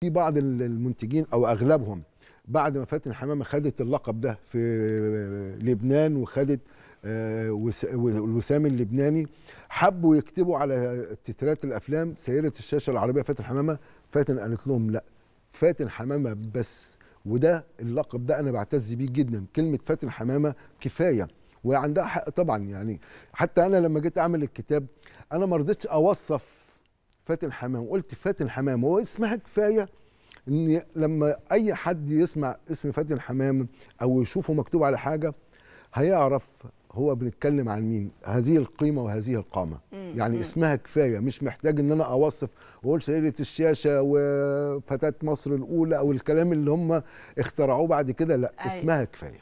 في بعض المنتجين او اغلبهم بعد ما فاتن حمامه خدت اللقب ده في لبنان وخدت آه، الوسام اللبناني حبوا يكتبوا على تترات الافلام سياره الشاشه العربيه فاتن حمامه فاتن قالت لهم لا فاتن حمامه بس وده اللقب ده انا بعتز بيه جدا كلمه فاتن حمامه كفايه وعندها حق طبعا يعني حتى انا لما جيت اعمل الكتاب انا ما رضيتش اوصف فاتن حمام قلت فاتن حمام هو اسمها كفايه ان لما اي حد يسمع اسم فاتن حمام او يشوفه مكتوب على حاجه هيعرف هو بنتكلم عن مين هذه القيمه وهذه القامه يعني اسمها كفايه مش محتاج ان انا اوصف واقول شريره الشاشه وفتاه مصر الاولى او الكلام اللي هم اخترعوه بعد كده لا أيوة. اسمها كفايه